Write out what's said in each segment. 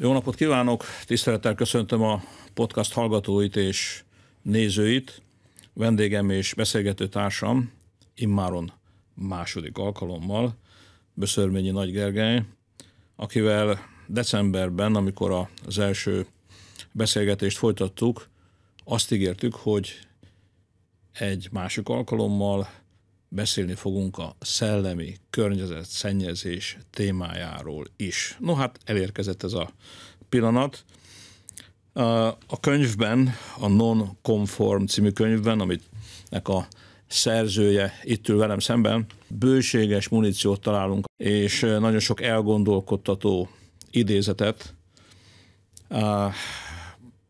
Jó napot kívánok! Tisztelettel köszöntöm a podcast hallgatóit és nézőit. Vendégem és beszélgető társam immáron második alkalommal Böszörményi Nagy Gergely, akivel decemberben, amikor az első beszélgetést folytattuk, azt ígértük, hogy egy másik alkalommal beszélni fogunk a szellemi környezet szennyezés témájáról is. No hát elérkezett ez a pillanat. A könyvben, a Non-Conform című könyvben, amit nek a szerzője itt ül velem szemben, bőséges muníciót találunk, és nagyon sok elgondolkodtató idézetet,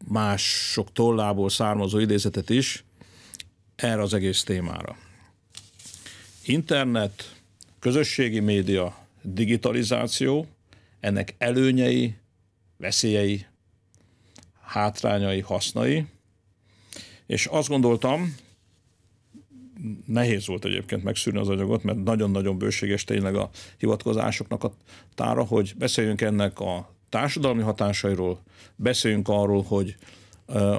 mások tollából származó idézetet is erre az egész témára internet, közösségi média, digitalizáció, ennek előnyei, veszélyei, hátrányai, hasznai. És azt gondoltam, nehéz volt egyébként megszűrni az anyagot, mert nagyon-nagyon bőséges tényleg a hivatkozásoknak a tára, hogy beszéljünk ennek a társadalmi hatásairól, beszéljünk arról, hogy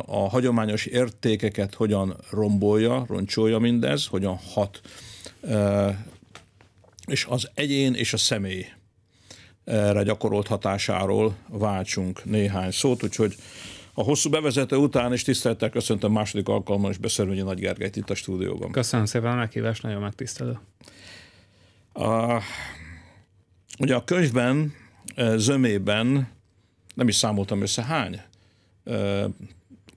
a hagyományos értékeket hogyan rombolja, roncsolja mindez, hogyan hat és az egyén és a személy erre gyakorolt hatásáról váltsunk néhány szót, úgyhogy a hosszú bevezető után is tisztelettel köszöntöm második alkalommal is Beszörményi Nagy Gergelyt itt a stúdióban. Köszönöm szépen a meghívást, nagyon megtisztelő. A, ugye a könyvben, e, zömében, nem is számoltam össze hány e,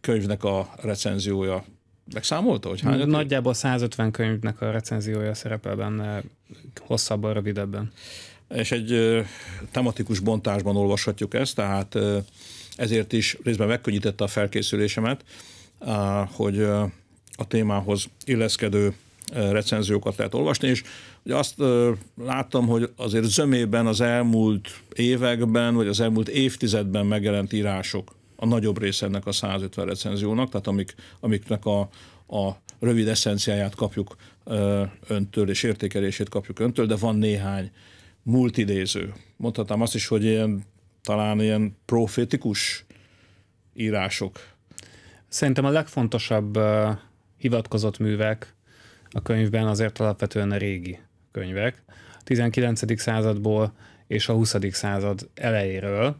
könyvnek a recenziója Megszámolta, hogy hányat? Nagyjából 150 könyvnek a recenziója szerepel benne, hosszabban, rövidebben. És egy ö, tematikus bontásban olvashatjuk ezt, tehát ö, ezért is részben megkönnyítette a felkészülésemet, á, hogy ö, a témához illeszkedő recenziókat lehet olvasni, és ugye azt láttam, hogy azért zömében az elmúlt években, vagy az elmúlt évtizedben megjelent írások a nagyobb része ennek a 150 recenziónak, tehát amik, amiknek a, a rövid eszenciáját kapjuk ö, öntől, és értékelését kapjuk öntől, de van néhány multidéző. Mondhatnám azt is, hogy ilyen, talán ilyen profétikus írások. Szerintem a legfontosabb uh, hivatkozott művek a könyvben azért alapvetően a régi könyvek. A 19. századból és a 20. század elejéről,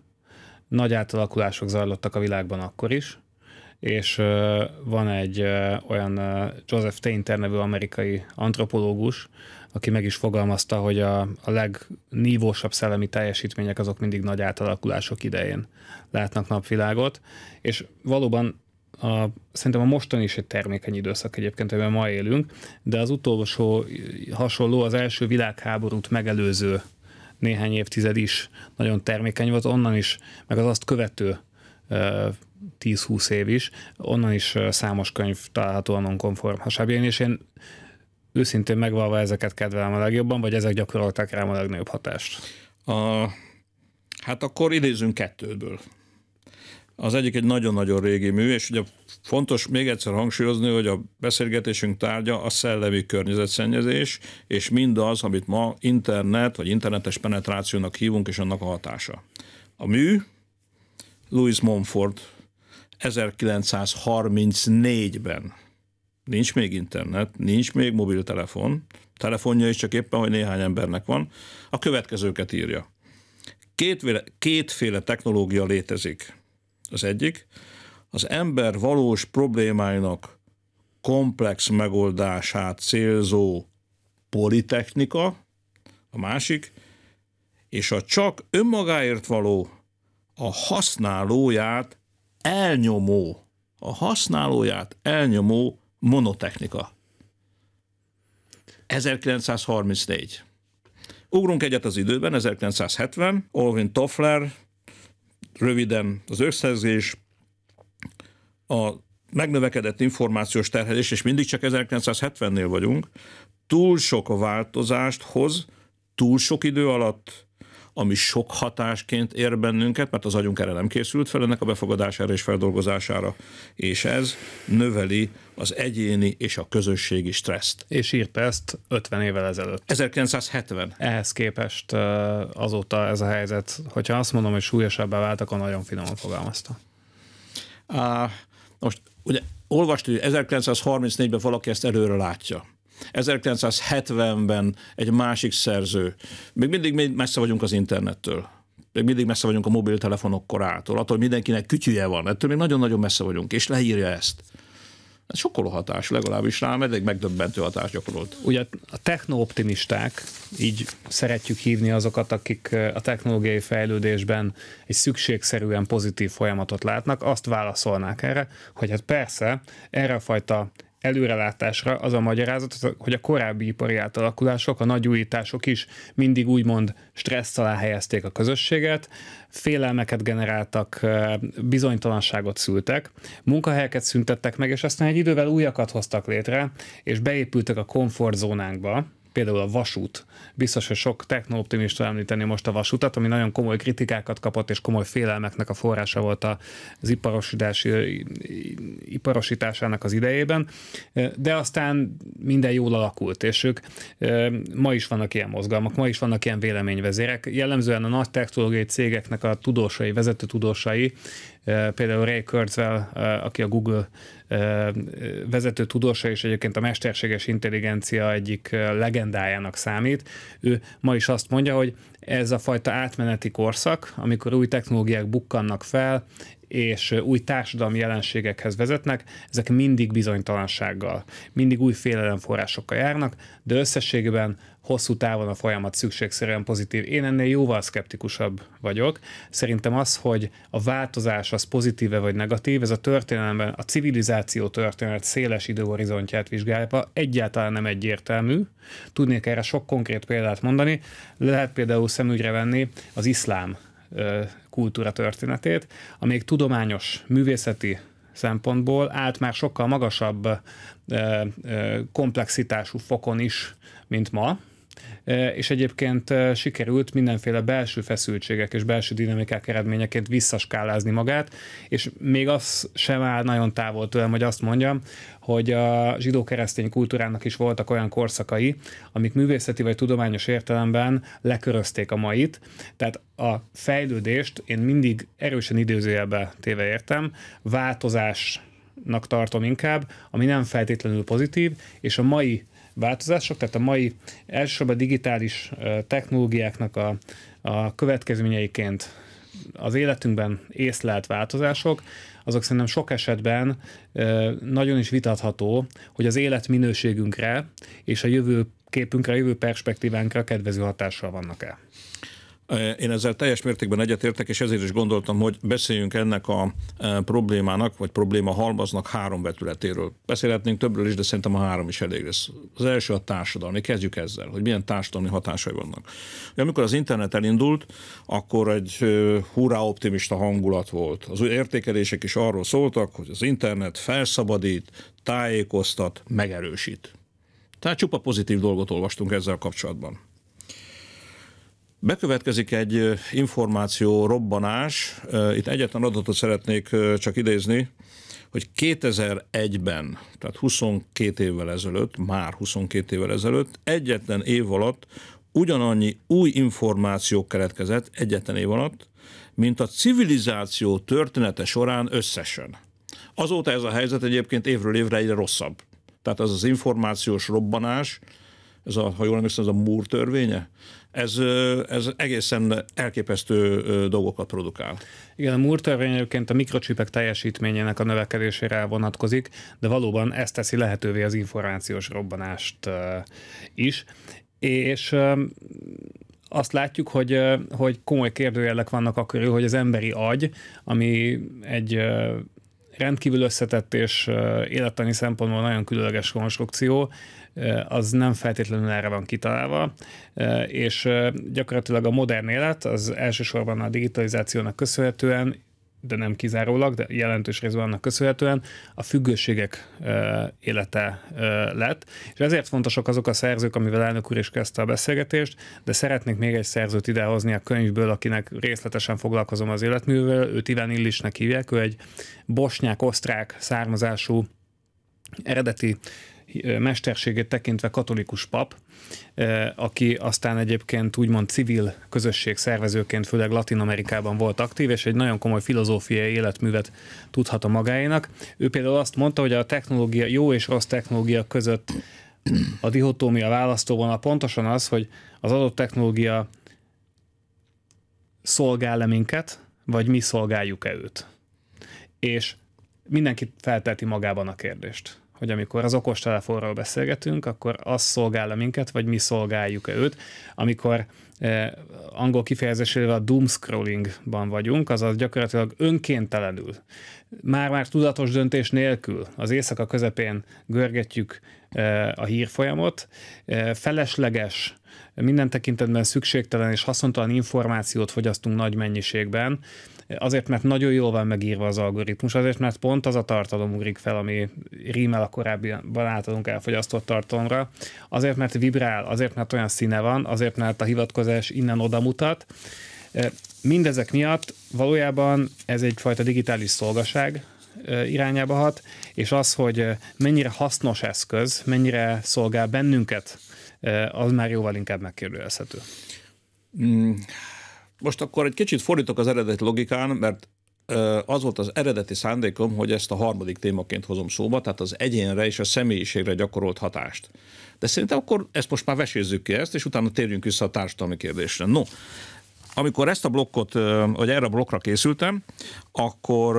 nagy átalakulások zajlottak a világban akkor is, és van egy olyan Joseph Tainter nevű amerikai antropológus, aki meg is fogalmazta, hogy a, a legnívósabb szellemi teljesítmények azok mindig nagy átalakulások idején látnak napvilágot, és valóban a, szerintem a mostani is egy termékeny időszak egyébként, amiben ma élünk, de az utolsó hasonló az első világháborút megelőző néhány évtized is nagyon termékeny volt, onnan is, meg az azt követő 10-20 év is, onnan is számos könyv található a nonkonform hasábjain, és én őszintén megvalva ezeket kedvelem a legjobban, vagy ezek gyakorolták rám a legnagyobb hatást? A, hát akkor idézünk kettőből. Az egyik egy nagyon-nagyon régi mű, és ugye Fontos még egyszer hangsúlyozni, hogy a beszélgetésünk tárgya a szellemi környezetszennyezés, és mindaz, amit ma internet vagy internetes penetrációnak hívunk, és annak a hatása. A mű Louis Monfort 1934-ben nincs még internet, nincs még mobiltelefon, telefonja is csak éppen, hogy néhány embernek van, a következőket írja. Kétféle, kétféle technológia létezik. Az egyik, az ember valós problémáinak komplex megoldását célzó politechnika, a másik, és a csak önmagáért való, a használóját elnyomó, a használóját elnyomó monotechnika. 1934. Ugrunk egyet az időben, 1970, Olvin Toffler, röviden az összegzés, a megnövekedett információs terhelés, és mindig csak 1970-nél vagyunk, túl sok a változást hoz, túl sok idő alatt, ami sok hatásként ér bennünket, mert az agyunk erre nem készült fel, ennek a befogadására és feldolgozására, és ez növeli az egyéni és a közösségi stresszt. És írta ezt 50 évvel ezelőtt. 1970. Ehhez képest azóta ez a helyzet, hogyha azt mondom, hogy súlyosabbá váltak, akkor nagyon finoman fogalmazta. Uh, most ugye hogy 1934-ben valaki ezt előre látja. 1970-ben egy másik szerző. Még mindig még messze vagyunk az internettől. Még mindig messze vagyunk a mobiltelefonok korától. Attól hogy mindenkinek kütyüje van. Ettől még nagyon-nagyon messze vagyunk. És leírja ezt. Ez hát sokkoló hatás, legalábbis rám egy megdöbbentő hatás gyakorolt. Ugye a technooptimisták, így szeretjük hívni azokat, akik a technológiai fejlődésben egy szükségszerűen pozitív folyamatot látnak, azt válaszolnák erre, hogy hát persze erre a fajta előrelátásra az a magyarázat, hogy a korábbi ipari átalakulások, a nagy újítások is mindig úgymond stressz alá helyezték a közösséget, félelmeket generáltak, bizonytalanságot szültek, munkahelyeket szüntettek meg, és aztán egy idővel újakat hoztak létre, és beépültek a komfortzónánkba, például a vasút. Biztos, hogy sok technooptimista említeni most a vasutat, ami nagyon komoly kritikákat kapott, és komoly félelmeknek a forrása volt az iparosítási, iparosításának az idejében, de aztán minden jól alakult, és ők ma is vannak ilyen mozgalmak, ma is vannak ilyen véleményvezérek. Jellemzően a nagy technológiai cégeknek a tudósai, vezető tudósai, például Ray Kurzweil, aki a Google vezető tudósa és egyébként a mesterséges intelligencia egyik legendájának számít. Ő ma is azt mondja, hogy ez a fajta átmeneti korszak, amikor új technológiák bukkannak fel, és új társadalmi jelenségekhez vezetnek, ezek mindig bizonytalansággal, mindig új félelemforrásokkal járnak, de összességében hosszú távon a folyamat szükségszerűen pozitív. Én ennél jóval szkeptikusabb vagyok. Szerintem az, hogy a változás az pozitíve vagy negatív, ez a történelemben, a civilizáció migráció történet széles időhorizontját vizsgálva egyáltalán nem egyértelmű. Tudnék erre sok konkrét példát mondani. Lehet például szemügyre venni az iszlám kultúra történetét, amelyik tudományos, művészeti szempontból állt már sokkal magasabb komplexitású fokon is, mint ma, és egyébként sikerült mindenféle belső feszültségek és belső dinamikák eredményeként visszaskálázni magát, és még az sem áll nagyon távol tőlem, hogy azt mondjam, hogy a zsidó-keresztény kultúrának is voltak olyan korszakai, amik művészeti vagy tudományos értelemben lekörözték a mait. Tehát a fejlődést én mindig erősen időzőjelbe téve értem, változásnak tartom inkább, ami nem feltétlenül pozitív, és a mai változások, tehát a mai elsősorban digitális technológiáknak a, a következményeiként az életünkben észlelt változások, azok szerintem sok esetben nagyon is vitatható, hogy az élet minőségünkre és a jövő képünkre, a jövő perspektívánkra kedvező hatással vannak-e. Én ezzel teljes mértékben egyetértek, és ezért is gondoltam, hogy beszéljünk ennek a problémának, vagy probléma halmaznak három vetületéről. Beszélhetnénk többről is, de szerintem a három is elég lesz. Az első a társadalmi. Kezdjük ezzel, hogy milyen társadalmi hatásai vannak. Amikor az internet elindult, akkor egy hurrá optimista hangulat volt. Az értékelések is arról szóltak, hogy az internet felszabadít, tájékoztat, megerősít. Tehát csupa pozitív dolgot olvastunk ezzel kapcsolatban. Bekövetkezik egy információ robbanás. Itt egyetlen adatot szeretnék csak idézni, hogy 2001-ben, tehát 22 évvel ezelőtt, már 22 évvel ezelőtt, egyetlen év alatt ugyanannyi új információ keletkezett egyetlen év alatt, mint a civilizáció története során összesen. Azóta ez a helyzet egyébként évről évre egyre rosszabb. Tehát az az információs robbanás, ez a, ha jól emlékszem, ez a Moore törvénye, ez, ez egészen elképesztő dolgokat produkál. Igen, a Moore törvény egyébként a mikrocsipek teljesítményének a növekedésére vonatkozik, de valóban ezt teszi lehetővé az információs robbanást is. És azt látjuk, hogy, hogy komoly kérdőjelek vannak akkor, hogy az emberi agy, ami egy rendkívül összetett és élettani szempontból nagyon különleges konstrukció, az nem feltétlenül erre van kitalálva, és gyakorlatilag a modern élet az elsősorban a digitalizációnak köszönhetően de nem kizárólag, de jelentős részben annak köszönhetően a függőségek ö, élete ö, lett, és ezért fontosak azok a szerzők, amivel elnök úr is kezdte a beszélgetést, de szeretnék még egy szerzőt idehozni a könyvből, akinek részletesen foglalkozom az életművel, őt Iván Illisnek hívják, ő egy bosnyák-osztrák származású eredeti mesterségét tekintve katolikus pap, aki aztán egyébként úgymond civil közösség szervezőként, főleg Latin Amerikában volt aktív, és egy nagyon komoly filozófiai életművet tudhat a magáénak. Ő például azt mondta, hogy a technológia, jó és rossz technológia között a dihotómia a pontosan az, hogy az adott technológia szolgál-e minket, vagy mi szolgáljuk-e őt. És mindenki felteti magában a kérdést hogy amikor az okostelefonról beszélgetünk, akkor az szolgál-e minket, vagy mi szolgáljuk -e őt. Amikor eh, angol kifejezésével a doomscrollingban vagyunk, azaz gyakorlatilag önkéntelenül, már-már tudatos döntés nélkül az éjszaka közepén görgetjük eh, a hírfolyamot, eh, felesleges, minden tekintetben szükségtelen és haszontalan információt fogyasztunk nagy mennyiségben, azért, mert nagyon jól van megírva az algoritmus, azért, mert pont az a tartalom ugrik fel, ami rímel a korábbi általunk elfogyasztott tartalomra, azért, mert vibrál, azért, mert olyan színe van, azért, mert a hivatkozás innen-oda mutat. Mindezek miatt valójában ez egyfajta digitális szolgaság, irányába hat, és az, hogy mennyire hasznos eszköz, mennyire szolgál bennünket, az már jóval inkább megkérdőjelezhető. Mm, most akkor egy kicsit fordítok az eredeti logikán, mert az volt az eredeti szándékom, hogy ezt a harmadik témaként hozom szóba, tehát az egyénre és a személyiségre gyakorolt hatást. De szerintem akkor ezt most már vesézzük ki ezt, és utána térjünk vissza a társadalmi kérdésre. No, amikor ezt a blokkot, vagy erre a blokkra készültem, akkor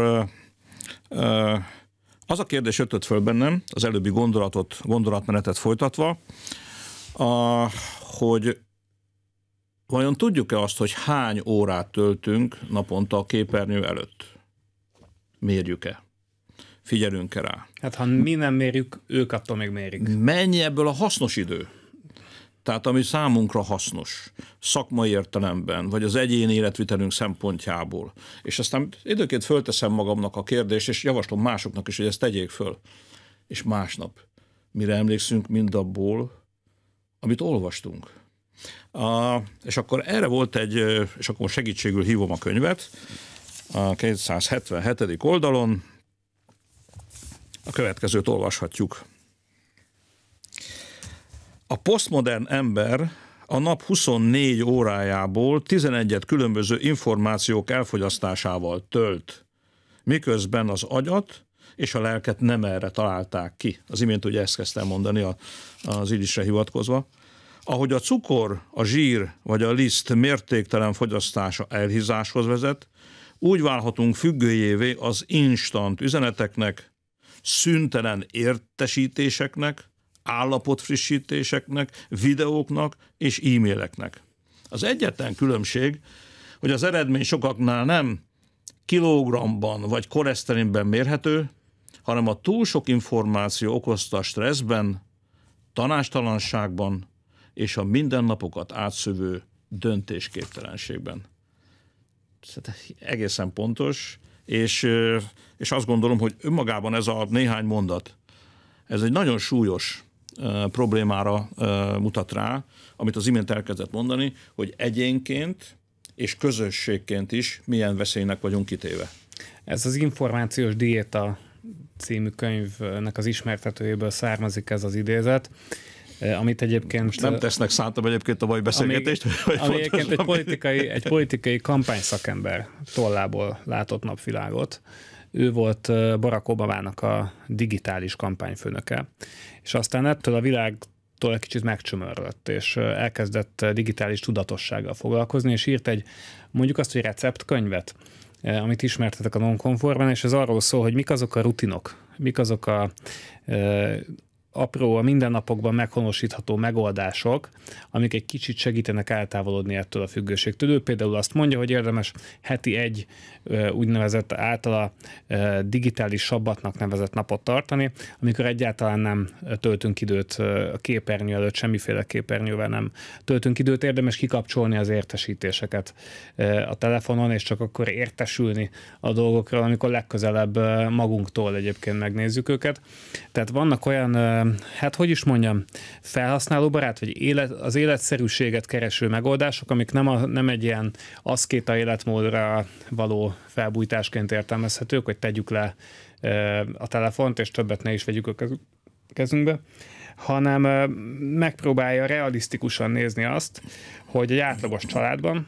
az a kérdés ötött föl bennem, az előbbi gondolatot, gondolatmenetet folytatva, hogy vajon tudjuk-e azt, hogy hány órát töltünk naponta a képernyő előtt? Mérjük-e? Figyelünk-e rá? Hát ha mi nem mérjük, ők attól még mérik. Mennyi ebből a hasznos idő? Tehát ami számunkra hasznos, szakmai értelemben, vagy az egyén életvitelünk szempontjából. És aztán időként fölteszem magamnak a kérdést, és javaslom másoknak is, hogy ezt tegyék föl. És másnap, mire emlékszünk mindabból, amit olvastunk a, és akkor erre volt egy, és akkor most segítségül hívom a könyvet, a 277. oldalon a következőt olvashatjuk. A posztmodern ember a nap 24 órájából 11-et különböző információk elfogyasztásával tölt, miközben az agyat és a lelket nem erre találták ki. Az imént ugye ezt kezdtem mondani a, az idisre hivatkozva. Ahogy a cukor, a zsír vagy a liszt mértéktelen fogyasztása elhízáshoz vezet, úgy válhatunk függőjévé az instant üzeneteknek, szüntelen értesítéseknek, állapotfrissítéseknek, videóknak és e-maileknek. Az egyetlen különbség, hogy az eredmény sokaknál nem kilogramban vagy koleszterinben mérhető, hanem a túl sok információ okozta stresszben, tanástalanságban és a mindennapokat átszövő döntésképtelenségben. Egészen pontos, és, és azt gondolom, hogy önmagában ez a néhány mondat, ez egy nagyon súlyos problémára mutat rá, amit az imént elkezdett mondani, hogy egyénként és közösségként is milyen veszélynek vagyunk kitéve. Ez az információs diéta című könyvnek az ismertetőjéből származik ez az idézet amit egyébként... Most nem tesznek szántam egyébként a mai beszélgetést. Ami, ami egyébként egy politikai, egy politikai kampányszakember tollából látott napvilágot. Ő volt Barack Obamának a digitális kampányfőnöke, és aztán ettől a világ egy kicsit megcsömörlött, és elkezdett digitális tudatossággal foglalkozni, és írt egy, mondjuk azt, hogy receptkönyvet, amit ismertetek a non és ez arról szól, hogy mik azok a rutinok, mik azok a apró, a mindennapokban meghonosítható megoldások, amik egy kicsit segítenek eltávolodni ettől a függőségtől. Ő például azt mondja, hogy érdemes heti egy úgynevezett általa digitális sabbatnak nevezett napot tartani, amikor egyáltalán nem töltünk időt a képernyő előtt, semmiféle képernyővel nem töltünk időt, érdemes kikapcsolni az értesítéseket a telefonon, és csak akkor értesülni a dolgokról, amikor legközelebb magunktól egyébként megnézzük őket. Tehát vannak olyan, hát hogy is mondjam, felhasználóbarát, vagy élet, az életszerűséget kereső megoldások, amik nem, a, nem egy ilyen aszkéta életmódra való felbújtásként értelmezhetők, hogy tegyük le a telefont, és többet ne is vegyük a kezünkbe, hanem megpróbálja realisztikusan nézni azt, hogy egy átlagos családban,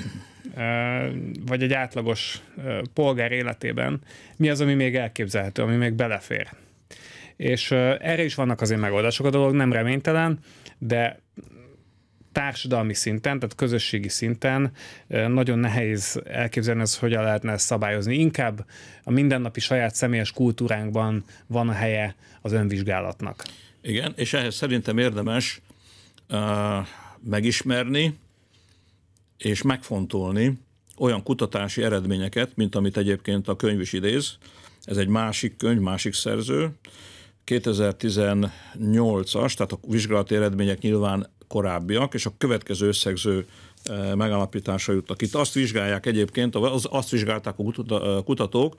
vagy egy átlagos polgár életében mi az, ami még elképzelhető, ami még belefér. És erre is vannak azért megoldások, a dolog nem reménytelen, de társadalmi szinten, tehát közösségi szinten nagyon nehéz elképzelni hogy hogyan lehetne ezt szabályozni. Inkább a mindennapi saját személyes kultúránkban van a helye az önvizsgálatnak. Igen, és ehhez szerintem érdemes uh, megismerni és megfontolni olyan kutatási eredményeket, mint amit egyébként a könyv is idéz. Ez egy másik könyv, másik szerző. 2018-as, tehát a vizsgálati eredmények nyilván korábbiak, és a következő összegző eh, megalapítása jutnak. Itt azt vizsgálják egyébként, az, azt vizsgálták a eh, kutatók,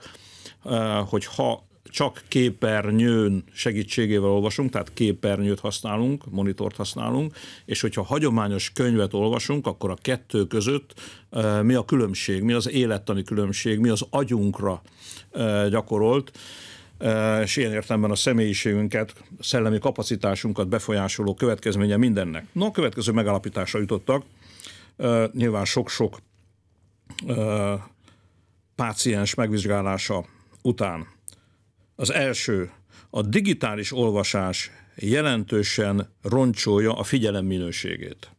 eh, hogy ha csak képernyőn segítségével olvasunk, tehát képernyőt használunk, monitort használunk, és hogyha hagyományos könyvet olvasunk, akkor a kettő között mi a különbség, mi az élettani különbség, mi az agyunkra gyakorolt és ilyen értelemben a személyiségünket, a szellemi kapacitásunkat befolyásoló következménye mindennek. No, a következő megállapításra jutottak. Nyilván sok-sok páciens megvizsgálása után. Az első, a digitális olvasás jelentősen roncsolja a figyelem minőségét.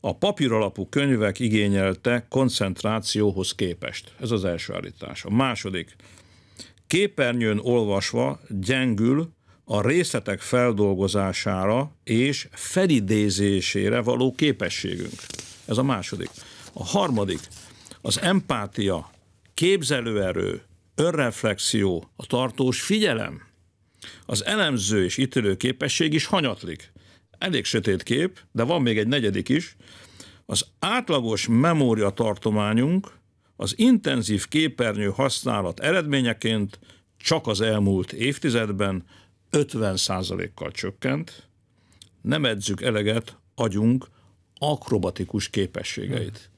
A papíralapú könyvek igényelte koncentrációhoz képest. Ez az első állítás. A második, Képernyőn olvasva gyengül a részletek feldolgozására és felidézésére való képességünk. Ez a második. A harmadik, az empátia, képzelőerő, önreflexió, a tartós figyelem. Az elemző és ítélő képesség is hanyatlik. Elég sötét kép, de van még egy negyedik is. Az átlagos memóriatartományunk az intenzív képernyő használat eredményeként csak az elmúlt évtizedben 50%-kal csökkent, nem edzük eleget agyunk akrobatikus képességeit.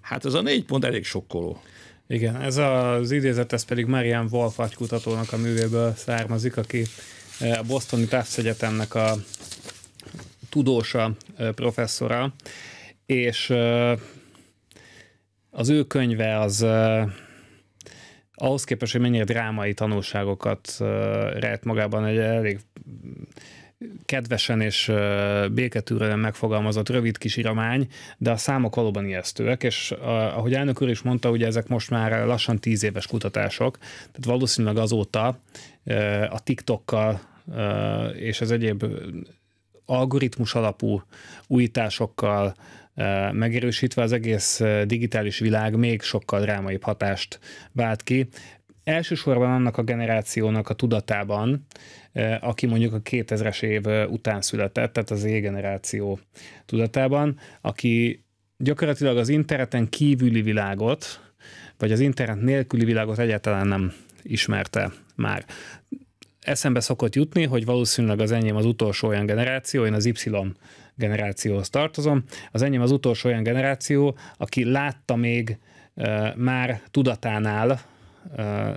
Hát ez a négy pont elég sokkoló. Igen, ez az idézet, ez pedig Marian Wolf kutatónak a művéből származik, aki eh, a Bostoni Tufts Egyetemnek a tudósa, eh, professzora, és eh, az ő könyve az ahhoz képest, hogy mennyire drámai tanulságokat uh, rejt magában, egy elég kedvesen és béketűrően megfogalmazott rövid kis iramány, de a számok valóban ijesztőek, és ahogy elnök úr is mondta, ugye ezek most már lassan tíz éves kutatások, tehát valószínűleg azóta a TikTokkal és az egyéb algoritmus alapú újításokkal megerősítve az egész digitális világ még sokkal drámaibb hatást vált ki. Elsősorban annak a generációnak a tudatában, aki mondjuk a 2000-es év után született, tehát az E-generáció tudatában, aki gyakorlatilag az interneten kívüli világot, vagy az internet nélküli világot egyáltalán nem ismerte már eszembe szokott jutni, hogy valószínűleg az enyém az utolsó olyan generáció, én az Y generációhoz tartozom, az enyém az utolsó olyan generáció, aki látta még már tudatánál,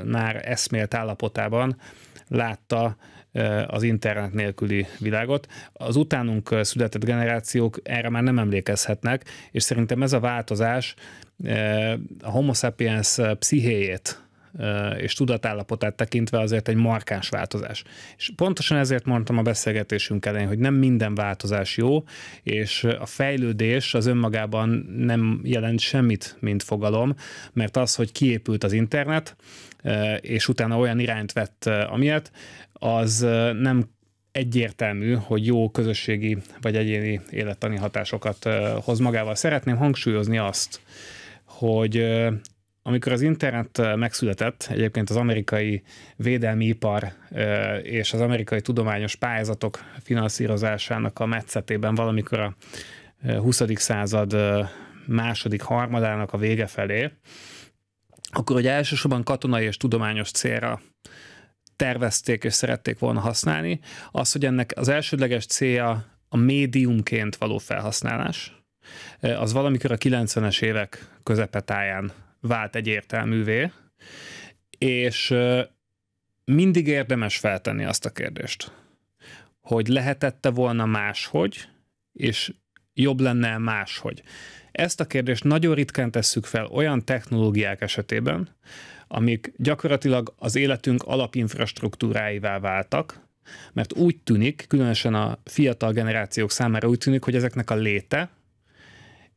már eszmélt állapotában, látta az internet nélküli világot. Az utánunk született generációk erre már nem emlékezhetnek, és szerintem ez a változás a homo sapiens pszichéjét és tudatállapotát tekintve azért egy markáns változás. És pontosan ezért mondtam a beszélgetésünk elején, hogy nem minden változás jó, és a fejlődés az önmagában nem jelent semmit, mint fogalom, mert az, hogy kiépült az internet, és utána olyan irányt vett, amilyet, az nem egyértelmű, hogy jó közösségi vagy egyéni élettani hatásokat hoz magával. Szeretném hangsúlyozni azt, hogy amikor az internet megszületett, egyébként az amerikai védelmi ipar és az amerikai tudományos pályázatok finanszírozásának a metszetében valamikor a 20. század második harmadának a vége felé, akkor ugye elsősorban katonai és tudományos célra tervezték és szerették volna használni. Az, hogy ennek az elsődleges célja a médiumként való felhasználás, az valamikor a 90-es évek közepetáján vált egy értelművé, és mindig érdemes feltenni azt a kérdést, hogy lehetette volna máshogy, és jobb lenne máshogy. Ezt a kérdést nagyon ritkán tesszük fel olyan technológiák esetében, amik gyakorlatilag az életünk alapinfrastruktúráivá váltak, mert úgy tűnik, különösen a fiatal generációk számára úgy tűnik, hogy ezeknek a léte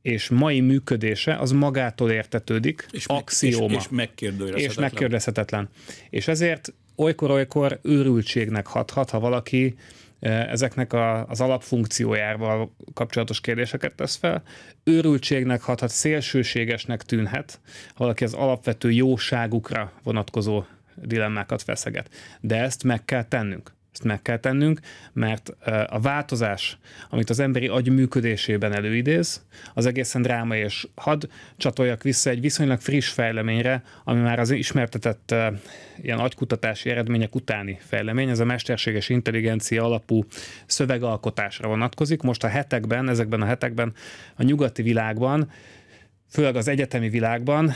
és mai működése az magától értetődik, és axióma. és, és megkérdőjelezhetetlen. És megkérdezhetetlen. És ezért olykor-olykor őrültségnek hathat, ha valaki eh, ezeknek a, az alapfunkciójával kapcsolatos kérdéseket tesz fel. Őrültségnek hathat, szélsőségesnek tűnhet, ha valaki az alapvető jóságukra vonatkozó dilemmákat feszeget. De ezt meg kell tennünk. Ezt meg kell tennünk, mert a változás, amit az emberi agy működésében előidéz, az egészen dráma, és hadd csatoljak vissza egy viszonylag friss fejleményre, ami már az ismertetett ilyen agykutatási eredmények utáni fejlemény, ez a mesterséges intelligencia alapú szövegalkotásra vonatkozik. Most a hetekben, ezekben a hetekben a nyugati világban főleg az egyetemi világban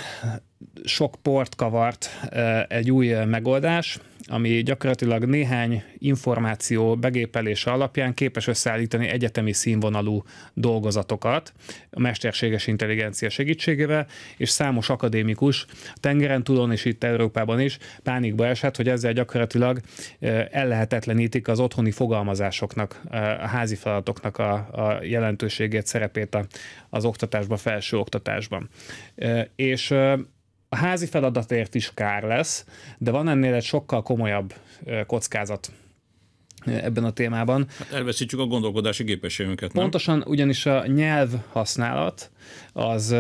sok port kavart egy új megoldás, ami gyakorlatilag néhány információ begépelése alapján képes összeállítani egyetemi színvonalú dolgozatokat a mesterséges intelligencia segítségével, és számos akadémikus tengeren túlon és itt Európában is pánikba esett, hogy ezzel gyakorlatilag e, ellehetetlenítik az otthoni fogalmazásoknak, e, a házi feladatoknak a, a jelentőségét, szerepét az oktatásban, felső oktatásban. E, és a házi feladatért is kár lesz, de van ennél egy sokkal komolyabb kockázat ebben a témában. Hát elveszítjük a gondolkodási képességünket. Pontosan, nem? ugyanis a nyelv használat az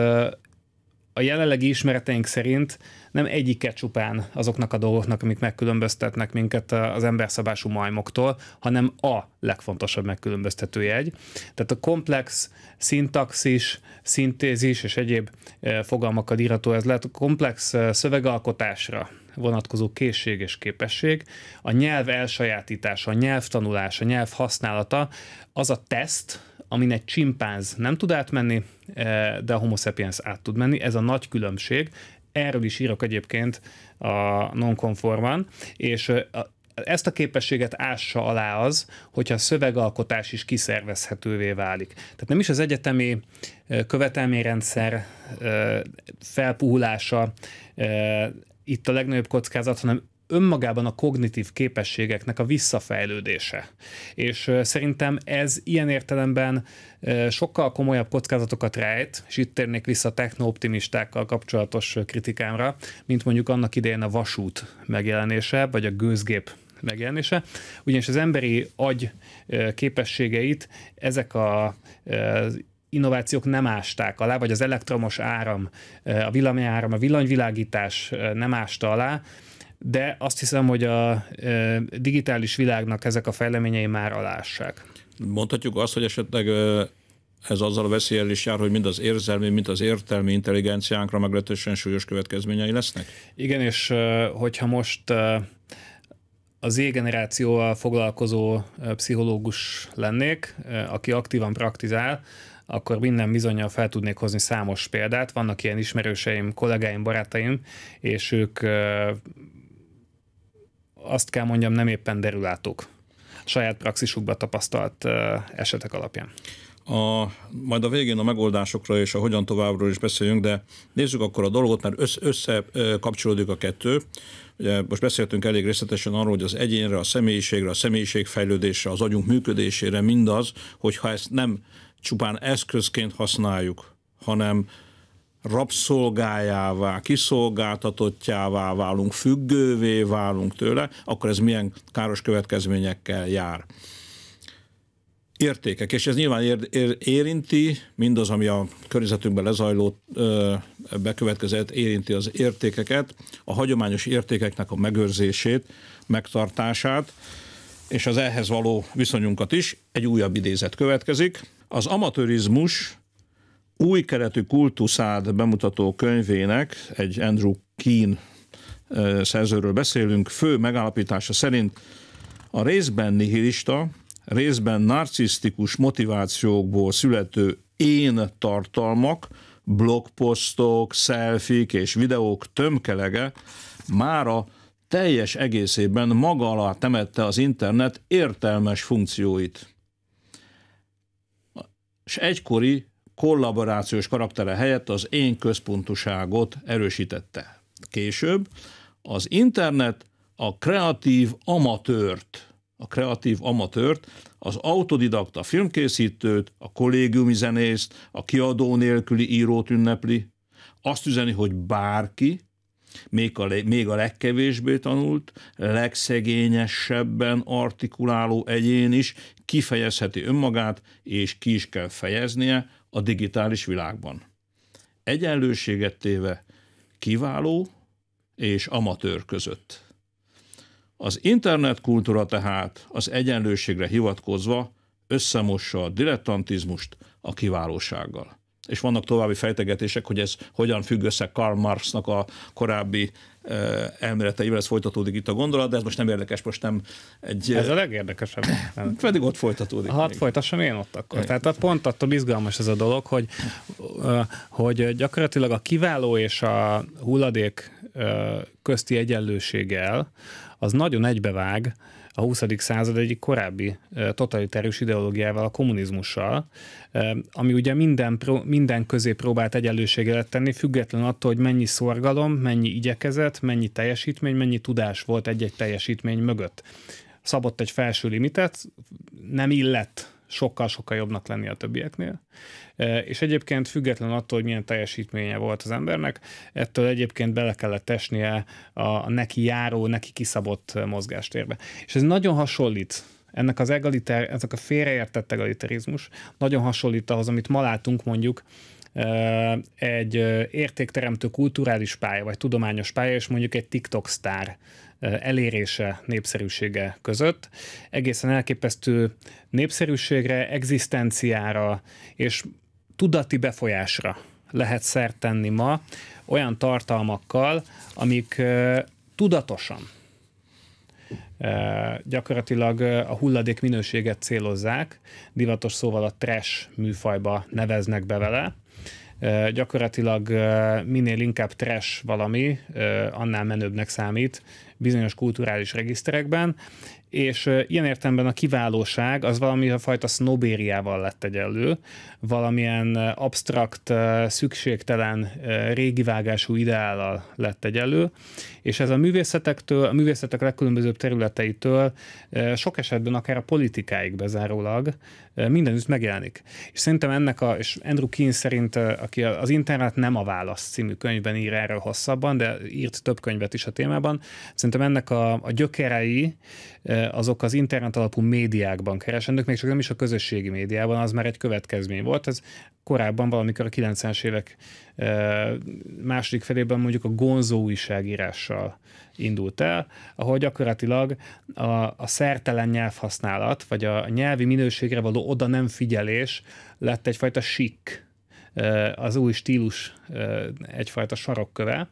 a jelenlegi ismereteink szerint nem egyike csupán azoknak a dolgoknak, amik megkülönböztetnek minket az emberszabású majmoktól, hanem a legfontosabb megkülönböztető jegy. Tehát a komplex szintaxis, szintézis és egyéb e, fogalmakkal írható ez lehet a komplex e, szövegalkotásra vonatkozó készség és képesség, a nyelv elsajátítása, a nyelv tanulása, a nyelv használata az a teszt, amin egy csimpánz nem tud átmenni, eh, de a homo sapiens át tud menni. Ez a nagy különbség. Erről is írok egyébként a nonkonforman, és eh, ezt a képességet ássa alá az, hogyha a szövegalkotás is kiszervezhetővé válik. Tehát nem is az egyetemi eh, követelményrendszer felpuhulása itt a legnagyobb kockázat, hanem önmagában a kognitív képességeknek a visszafejlődése. És szerintem ez ilyen értelemben sokkal komolyabb kockázatokat rejt, és itt térnék vissza a technooptimistákkal kapcsolatos kritikámra, mint mondjuk annak idején a vasút megjelenése, vagy a gőzgép megjelenése, ugyanis az emberi agy képességeit ezek a innovációk nem ásták alá, vagy az elektromos áram, a villanyáram, a villanyvilágítás nem ásta alá, de azt hiszem, hogy a digitális világnak ezek a fejleményei már alássák. Mondhatjuk azt, hogy esetleg ez azzal a veszélyel is jár, hogy mind az érzelmi, mind az értelmi intelligenciánkra meglehetősen súlyos következményei lesznek? Igen, és hogyha most a Z generációval foglalkozó pszichológus lennék, aki aktívan praktizál, akkor minden bizonyal fel tudnék hozni számos példát. Vannak ilyen ismerőseim, kollégáim, barátaim, és ők azt kell mondjam, nem éppen derülátók saját praxisukba tapasztalt esetek alapján. A, majd a végén a megoldásokra és a hogyan továbbról is beszéljünk, de nézzük akkor a dolgot, mert össze kapcsolódik a kettő. Ugye most beszéltünk elég részletesen arról, hogy az egyénre, a személyiségre, a személyiség az agyunk működésére mindaz, hogyha ezt nem csupán eszközként használjuk, hanem rabszolgájává, kiszolgáltatottjává válunk, függővé válunk tőle, akkor ez milyen káros következményekkel jár. Értékek, és ez nyilván ér, ér, érinti, mindaz, ami a környezetünkben lezajló ö, bekövetkezett, érinti az értékeket, a hagyományos értékeknek a megőrzését, megtartását, és az ehhez való viszonyunkat is. Egy újabb idézet következik. Az amatőrizmus új keretű kultuszád bemutató könyvének, egy Andrew Keen szerzőről beszélünk, fő megállapítása szerint a részben nihilista, részben narcisztikus motivációkból születő én tartalmak, blogposztok, szelfik és videók tömkelege mára teljes egészében maga alá temette az internet értelmes funkcióit. És egykori kollaborációs karaktere helyett az én központuságot erősítette. Később az internet a kreatív amatőrt, a kreatív amatőrt, az autodidakta filmkészítőt, a kollégiumi zenészt, a kiadó nélküli írót ünnepli, azt üzeni, hogy bárki, még a, még a legkevésbé tanult, legszegényesebben artikuláló egyén is kifejezheti önmagát, és ki is kell fejeznie, a digitális világban. Egyenlőséget téve kiváló és amatőr között. Az internetkultúra tehát az egyenlőségre hivatkozva összemossa a dilettantizmust a kiválósággal és vannak további fejtegetések, hogy ez hogyan függ össze Karl Marxnak a korábbi elméleteivel, ez folytatódik itt a gondolat, de ez most nem érdekes, most nem egy... Ez a legérdekesebb. Pedig ott folytatódik. Hát még. folytassam én ott akkor. Én. Tehát pont attól izgalmas ez a dolog, hogy, hogy gyakorlatilag a kiváló és a hulladék közti egyenlőséggel az nagyon egybevág, a 20. század egyik korábbi totalitárius ideológiával, a kommunizmussal, ami ugye minden, minden közé próbált egyenlőséget tenni, független attól, hogy mennyi szorgalom, mennyi igyekezet, mennyi teljesítmény, mennyi tudás volt egy-egy teljesítmény mögött. Szabott egy felső limitet, nem illett sokkal-sokkal jobbnak lenni a többieknél. E, és egyébként független attól, hogy milyen teljesítménye volt az embernek, ettől egyébként bele kellett esnie a neki járó, neki kiszabott mozgástérbe. És ez nagyon hasonlít ennek az egaliter, ezek a félreértett egaliterizmus, nagyon hasonlít ahhoz, amit ma látunk mondjuk e, egy értékteremtő kulturális pálya, vagy tudományos pálya, és mondjuk egy TikTok sztár elérése, népszerűsége között. Egészen elképesztő népszerűségre, egzisztenciára és tudati befolyásra lehet szert tenni ma olyan tartalmakkal, amik tudatosan gyakorlatilag a hulladék minőséget célozzák, divatos szóval a trash műfajba neveznek be vele. Gyakorlatilag minél inkább trash valami, annál menőbbnek számít, bizonyos kulturális regiszterekben, és ilyen értelemben a kiválóság az valami a fajta sznobériával lett egyelő, valamilyen abstrakt, szükségtelen, régivágású ideállal lett egyelő, és ez a művészetektől, a művészetek legkülönbözőbb területeitől sok esetben akár a politikáig bezárólag mindenütt megjelenik. És szerintem ennek a, és Andrew Keane szerint, aki az internet nem a válasz című könyvben ír erről hosszabban, de írt több könyvet is a témában, szerintem ennek a, a gyökerei azok az internet alapú médiákban keresendők, még csak nem is a közösségi médiában, az már egy következmény volt. Ez korábban valamikor a 90-es évek e, második felében mondjuk a gonzó újságírással indult el, ahol gyakorlatilag a, a szertelen nyelvhasználat, vagy a nyelvi minőségre való oda nem figyelés lett egyfajta sik az új stílus egyfajta sarokköve,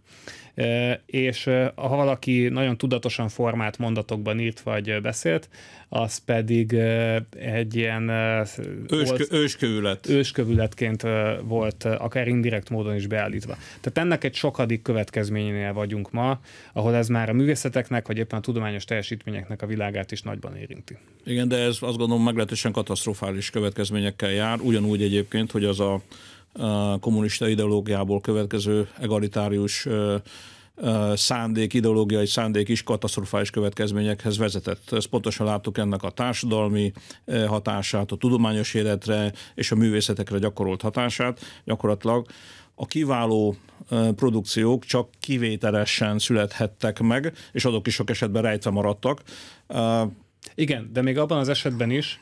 és ha valaki nagyon tudatosan formált mondatokban írt vagy beszélt, az pedig egy ilyen Őskö, őskövület. őskövületként volt akár indirekt módon is beállítva. Tehát ennek egy sokadik következményénél vagyunk ma, ahol ez már a művészeteknek, vagy éppen a tudományos teljesítményeknek a világát is nagyban érinti. Igen, de ez azt gondolom meglehetősen katasztrofális következményekkel jár, ugyanúgy egyébként, hogy az a kommunista ideológiából következő egalitárius szándék, ideológiai szándék is katasztrofális következményekhez vezetett. Ezt pontosan láttuk ennek a társadalmi hatását, a tudományos életre és a művészetekre gyakorolt hatását. Gyakorlatilag a kiváló produkciók csak kivételesen születhettek meg, és azok is sok esetben rejtve maradtak. Igen, de még abban az esetben is,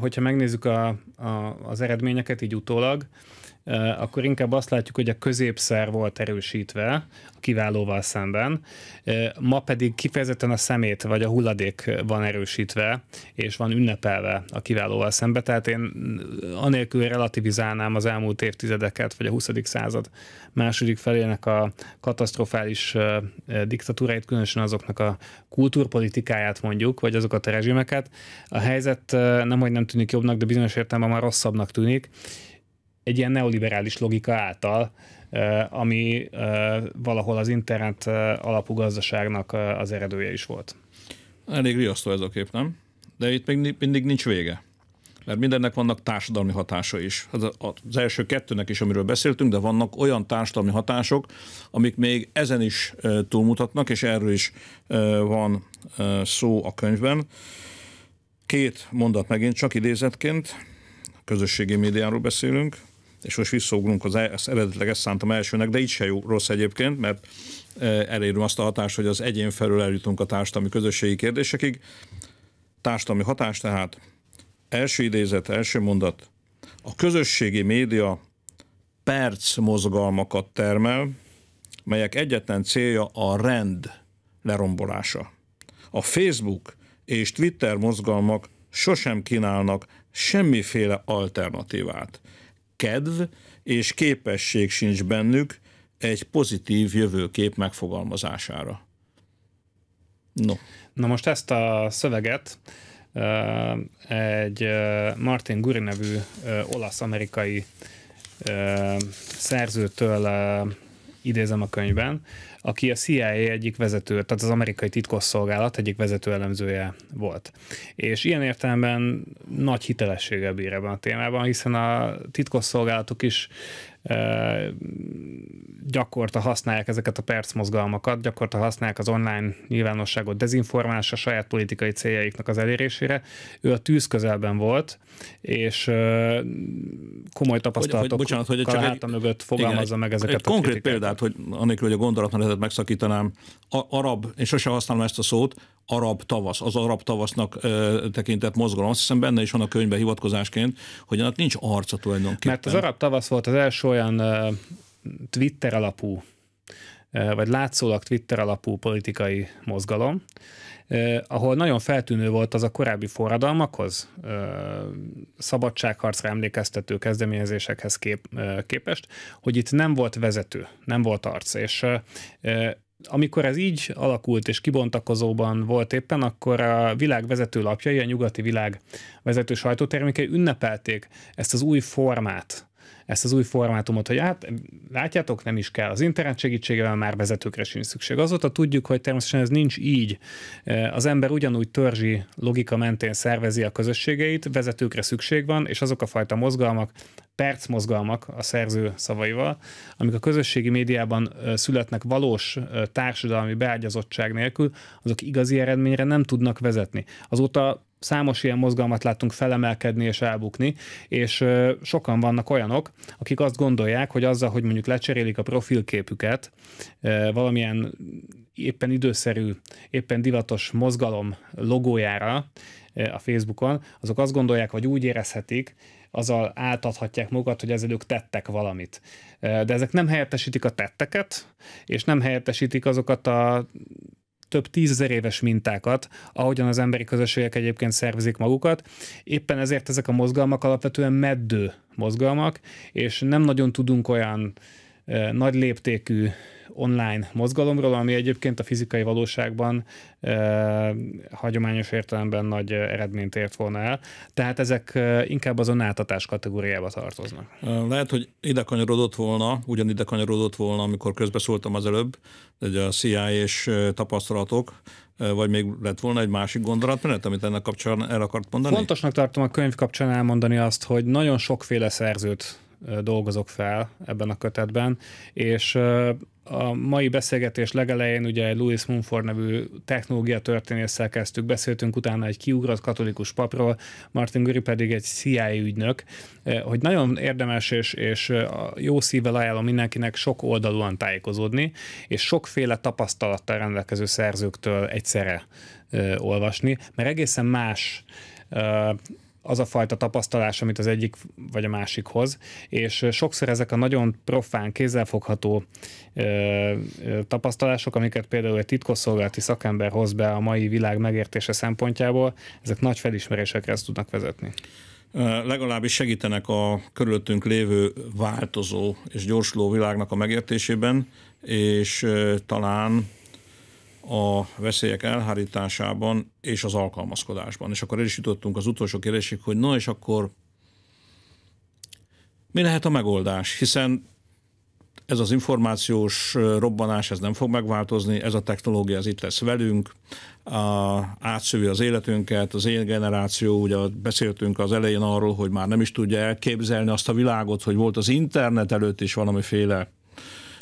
hogyha megnézzük a, a, az eredményeket így utólag, akkor inkább azt látjuk, hogy a középszer volt erősítve a kiválóval szemben, ma pedig kifejezetten a szemét vagy a hulladék van erősítve, és van ünnepelve a kiválóval szemben. Tehát én anélkül relativizálnám az elmúlt évtizedeket, vagy a 20. század második felének a katasztrofális diktatúráit, különösen azoknak a kultúrpolitikáját mondjuk, vagy azokat a rezsimeket. A helyzet nem, hogy nem tűnik jobbnak, de bizonyos értelemben már rosszabbnak tűnik, egy ilyen neoliberális logika által, ami valahol az internet alapú gazdaságnak az eredője is volt. Elég riasztó ez a kép, nem? De itt még mindig nincs vége. Mert mindennek vannak társadalmi hatása is. Az, első kettőnek is, amiről beszéltünk, de vannak olyan társadalmi hatások, amik még ezen is túlmutatnak, és erről is van szó a könyvben. Két mondat megint csak idézetként, közösségi médiáról beszélünk, és most visszaugrunk az, ezt eredetileg ezt szántam elsőnek, de így se jó, rossz egyébként, mert e, elérünk azt a hatást, hogy az egyén felül eljutunk a társadalmi közösségi kérdésekig. Társadalmi hatás tehát, első idézet, első mondat, a közösségi média perc mozgalmakat termel, melyek egyetlen célja a rend lerombolása. A Facebook és Twitter mozgalmak sosem kínálnak semmiféle alternatívát kedv és képesség sincs bennük egy pozitív jövőkép megfogalmazására. No. Na most ezt a szöveget eh, egy eh, Martin Guri nevű eh, olasz-amerikai szerzőtől idézem a könyvben, aki a CIA egyik vezető, tehát az amerikai titkosszolgálat egyik vezető elemzője volt. És ilyen értelemben nagy hitelességgel bír ebben a témában, hiszen a titkosszolgálatok is gyakorta használják ezeket a percmozgalmakat, gyakorta használják az online nyilvánosságot dezinformálásra, saját politikai céljaiknak az elérésére. Ő a tűz közelben volt, és komoly tapasztalatok hogy, hogy, bocsánat, hogy csak háta mögött fogalmazza igen, meg ezeket egy, egy a konkrét kritikát. példát, hogy anélkül, hogy a gondolatmenetet megszakítanám, a, arab, és sose használom ezt a szót, arab tavasz, az arab tavasznak ö, tekintett mozgalom. Azt hiszem benne is van a könyvben hivatkozásként, hogy annak nincs arca tulajdonképpen. Mert az arab tavasz volt az első olyan ö, Twitter alapú, ö, vagy látszólag Twitter alapú politikai mozgalom, ö, ahol nagyon feltűnő volt az a korábbi forradalmakhoz, ö, szabadságharcra emlékeztető kezdeményezésekhez kép, ö, képest, hogy itt nem volt vezető, nem volt arc, és ö, amikor ez így alakult és kibontakozóban volt éppen, akkor a világ vezető lapjai, a nyugati világ vezető sajtótermékei ünnepelték ezt az új formát, ezt az új formátumot, hogy hát látjátok, nem is kell az internet segítségével, már vezetőkre sincs szükség. Azóta tudjuk, hogy természetesen ez nincs így. Eh, az ember ugyanúgy törzsi logika mentén szervezi a közösségeit, vezetőkre szükség van, és azok a fajta mozgalmak, percmozgalmak a szerző szavaival, amik a közösségi médiában eh, születnek valós eh, társadalmi beágyazottság nélkül, azok igazi eredményre nem tudnak vezetni. Azóta számos ilyen mozgalmat láttunk felemelkedni és elbukni, és sokan vannak olyanok, akik azt gondolják, hogy azzal, hogy mondjuk lecserélik a profilképüket valamilyen éppen időszerű, éppen divatos mozgalom logójára a Facebookon, azok azt gondolják, vagy úgy érezhetik, azzal átadhatják magukat, hogy ezzel ők tettek valamit. De ezek nem helyettesítik a tetteket, és nem helyettesítik azokat a több tízezer éves mintákat, ahogyan az emberi közösségek egyébként szervezik magukat. Éppen ezért ezek a mozgalmak alapvetően meddő mozgalmak, és nem nagyon tudunk olyan eh, nagy léptékű online mozgalomról, ami egyébként a fizikai valóságban e, hagyományos értelemben nagy eredményt ért volna el. Tehát ezek inkább azon átadás kategóriába tartoznak. Lehet, hogy ide kanyarodott volna, ugyan ide kanyarodott volna, amikor közbeszóltam az előbb, hogy a CIA és tapasztalatok, vagy még lett volna egy másik gondolatmenet, amit ennek kapcsán el akart mondani? Fontosnak tartom a könyv kapcsán elmondani azt, hogy nagyon sokféle szerzőt dolgozok fel ebben a kötetben, és a mai beszélgetés legelején ugye egy Louis Mumford nevű technológia történésszel kezdtük, beszéltünk utána egy kiugrott katolikus papról, Martin Guri pedig egy CIA ügynök, hogy nagyon érdemes és, és jó szívvel ajánlom mindenkinek sok oldalúan tájékozódni, és sokféle tapasztalattal rendelkező szerzőktől egyszerre olvasni, mert egészen más az a fajta tapasztalás, amit az egyik vagy a másik hoz, és sokszor ezek a nagyon profán, kézzelfogható ö, tapasztalások, amiket például egy titkosszolgálati szakember hoz be a mai világ megértése szempontjából, ezek nagy ezt tudnak vezetni legalábbis segítenek a körülöttünk lévő változó és gyorsuló világnak a megértésében, és talán a veszélyek elhárításában és az alkalmazkodásban. És akkor el is jutottunk az utolsó kérdésig, hogy na és akkor mi lehet a megoldás? Hiszen ez az információs robbanás, ez nem fog megváltozni, ez a technológia, ez itt lesz velünk, a, átszövi az életünket, az én generáció, ugye beszéltünk az elején arról, hogy már nem is tudja elképzelni azt a világot, hogy volt az internet előtt is valamiféle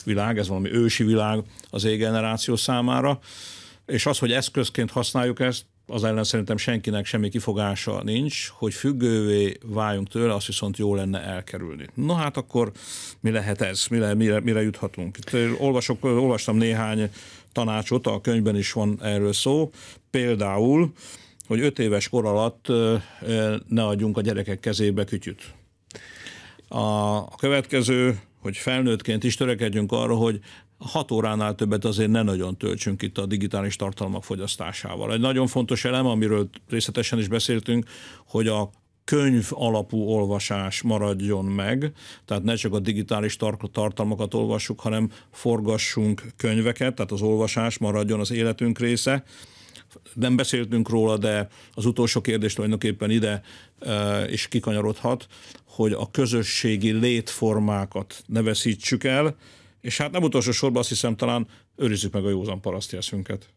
világ, ez valami ősi világ az égeneráció számára, és az, hogy eszközként használjuk ezt, az ellen szerintem senkinek semmi kifogása nincs, hogy függővé váljunk tőle, azt viszont jó lenne elkerülni. Na hát akkor mi lehet ez? Mire, mire, mire juthatunk? Itt olvasok, olvastam néhány tanácsot, a könyvben is van erről szó. Például, hogy öt éves kor alatt ne adjunk a gyerekek kezébe kütyüt. A következő hogy felnőttként is törekedjünk arra, hogy hat óránál többet azért ne nagyon töltsünk itt a digitális tartalmak fogyasztásával. Egy nagyon fontos elem, amiről részletesen is beszéltünk, hogy a könyv alapú olvasás maradjon meg, tehát ne csak a digitális tar- tartalmakat olvassuk, hanem forgassunk könyveket, tehát az olvasás maradjon az életünk része, nem beszéltünk róla, de az utolsó kérdés tulajdonképpen ide eh, is kikanyarodhat, hogy a közösségi létformákat ne veszítsük el, és hát nem utolsó sorban azt hiszem talán őrizzük meg a józan paraszti eszünket.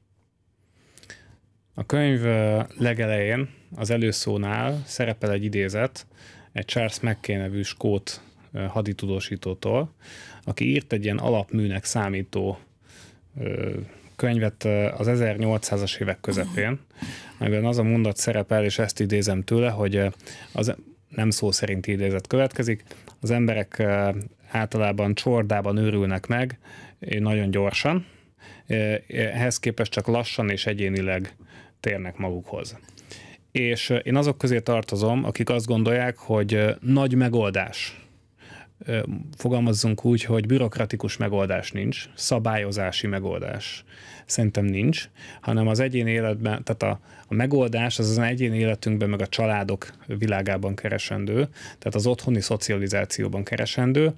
A könyv eh, legelején, az előszónál szerepel egy idézet egy Charles McKay nevű skót eh, haditudósítótól, aki írt egy ilyen alapműnek számító könyvet az 1800-as évek közepén, amiben az a mondat szerepel, és ezt idézem tőle, hogy az nem szó szerint idézet következik, az emberek általában csordában őrülnek meg, nagyon gyorsan, ehhez képest csak lassan és egyénileg térnek magukhoz. És én azok közé tartozom, akik azt gondolják, hogy nagy megoldás fogalmazzunk úgy, hogy bürokratikus megoldás nincs, szabályozási megoldás szerintem nincs, hanem az egyén életben, tehát a, a megoldás az az egyén életünkben, meg a családok világában keresendő, tehát az otthoni szocializációban keresendő,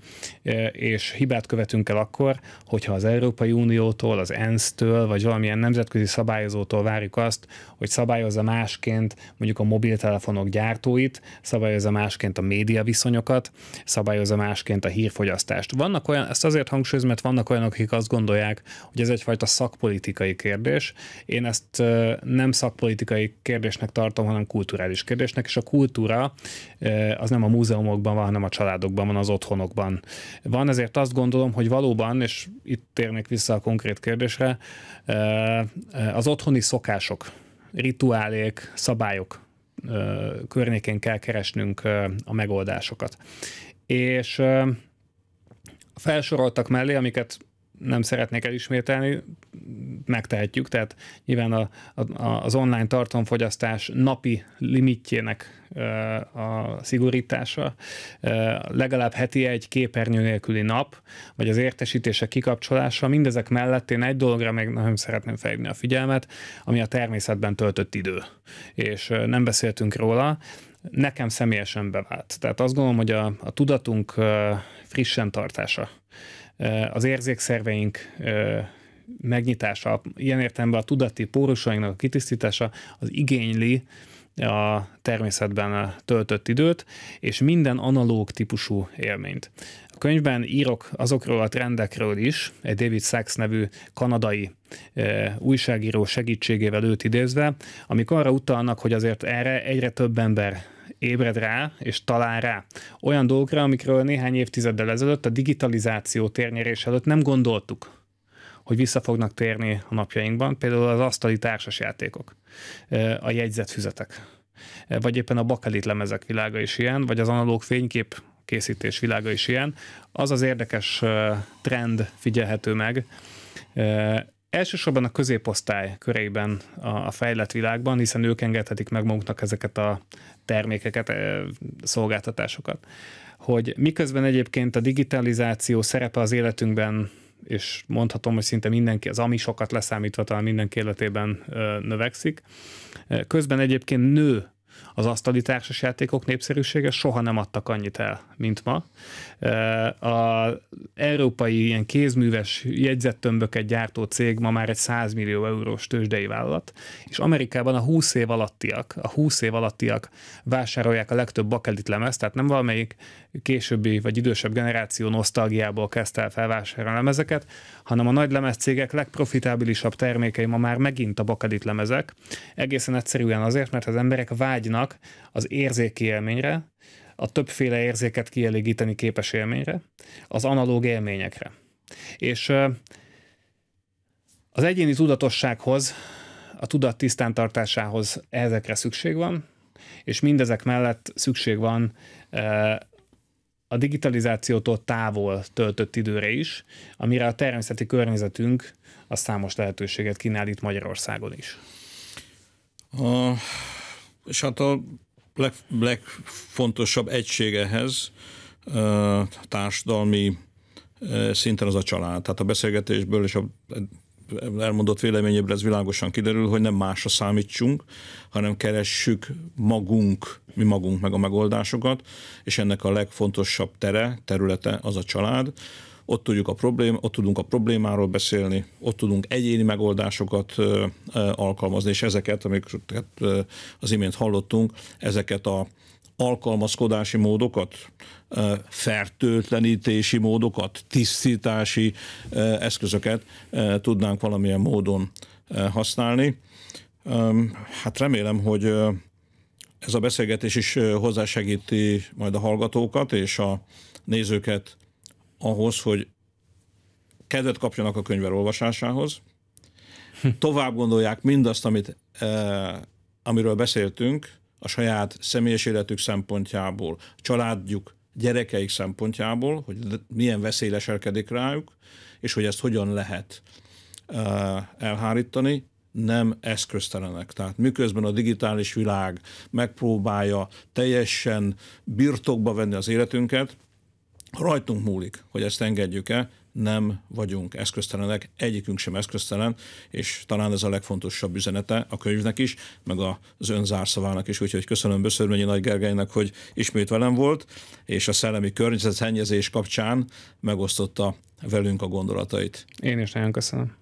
e, és hibát követünk el akkor, hogyha az Európai Uniótól, az ENSZ-től, vagy valamilyen nemzetközi szabályozótól várjuk azt, hogy szabályozza másként mondjuk a mobiltelefonok gyártóit, szabályozza másként a média viszonyokat, szabályozza másként a hírfogyasztást. Vannak olyan, ezt azért hangsúlyozom, mert vannak olyanok, akik azt gondolják, hogy ez egyfajta szakpolitikai szakpolitikai kérdés. Én ezt nem szakpolitikai kérdésnek tartom, hanem kulturális kérdésnek, és a kultúra az nem a múzeumokban van, hanem a családokban van, az otthonokban van. Ezért azt gondolom, hogy valóban, és itt térnék vissza a konkrét kérdésre, az otthoni szokások, rituálék, szabályok környékén kell keresnünk a megoldásokat. És felsoroltak mellé, amiket nem szeretnék elismételni, megtehetjük, tehát nyilván a, a, az online tartalomfogyasztás napi limitjének a szigorítása, legalább heti egy képernyő nélküli nap, vagy az értesítések kikapcsolása, mindezek mellett én egy dologra még nem szeretném fejlődni a figyelmet, ami a természetben töltött idő. És nem beszéltünk róla, nekem személyesen bevált. Tehát azt gondolom, hogy a, a tudatunk frissen tartása az érzékszerveink megnyitása, ilyen értelemben a tudati pórusainknak a kitisztítása az igényli a természetben töltött időt, és minden analóg típusú élményt. A könyvben írok azokról a trendekről is, egy David Sachs nevű kanadai e, újságíró segítségével őt idézve, amik arra utalnak, hogy azért erre egyre több ember ébred rá, és talál rá. Olyan dolgokra, amikről néhány évtizeddel ezelőtt a digitalizáció térnyerés előtt nem gondoltuk hogy vissza fognak térni a napjainkban, például az asztali társasjátékok, a jegyzetfüzetek, vagy éppen a bakelit lemezek világa is ilyen, vagy az analóg fénykép készítés világa is ilyen. Az az érdekes trend figyelhető meg elsősorban a középosztály körében a, a fejlett világban, hiszen ők engedhetik meg maguknak ezeket a termékeket, szolgáltatásokat. Hogy miközben egyébként a digitalizáció szerepe az életünkben és mondhatom, hogy szinte mindenki, az ami sokat leszámítva talán mindenki életében növekszik. Közben egyébként nő az asztali társasjátékok népszerűsége soha nem adtak annyit el, mint ma. A európai ilyen kézműves jegyzettömböket gyártó cég ma már egy 100 millió eurós tőzsdei vállalat, és Amerikában a 20 év alattiak, a 20 év alattiak vásárolják a legtöbb bakelit lemez, tehát nem valamelyik későbbi vagy idősebb generáció nosztalgiából kezdte el felvásárolni lemezeket, hanem a nagy lemezcégek legprofitábilisabb termékei ma már megint a bakelit lemezek, egészen egyszerűen azért, mert az emberek vágy agynak az érzéki élményre, a többféle érzéket kielégíteni képes élményre, az analóg élményekre. És az egyéni tudatossághoz, a tudat tisztántartásához ezekre szükség van, és mindezek mellett szükség van a digitalizációtól távol töltött időre is, amire a természeti környezetünk a számos lehetőséget kínál itt Magyarországon is. A Hát a leg, legfontosabb egységehez társadalmi szinten az a család. Tehát a beszélgetésből és a elmondott véleményéből ez világosan kiderül, hogy nem másra számítsunk, hanem keressük magunk, mi magunk meg a megoldásokat, és ennek a legfontosabb tere, területe az a család, ott tudjuk a problém, ott tudunk a problémáról beszélni, ott tudunk egyéni megoldásokat alkalmazni, és ezeket, amiket az imént hallottunk, ezeket a alkalmazkodási módokat, fertőtlenítési módokat, tisztítási eszközöket tudnánk valamilyen módon használni. Hát remélem, hogy ez a beszélgetés is hozzásegíti majd a hallgatókat és a nézőket ahhoz, hogy kedvet kapjanak a könyve olvasásához, tovább gondolják mindazt, amit, eh, amiről beszéltünk, a saját személyes életük szempontjából, a családjuk, gyerekeik szempontjából, hogy milyen veszély leselkedik rájuk, és hogy ezt hogyan lehet eh, elhárítani, nem eszköztelenek. Tehát miközben a digitális világ megpróbálja teljesen birtokba venni az életünket, Rajtunk múlik, hogy ezt engedjük e nem vagyunk eszköztelenek, egyikünk sem eszköztelen, és talán ez a legfontosabb üzenete a könyvnek is, meg az önzárszavának is, úgyhogy köszönöm Böszörményi Nagy Gergelynek, hogy ismét velem volt, és a szellemi környezetszennyezés kapcsán megosztotta velünk a gondolatait. Én is nagyon köszönöm.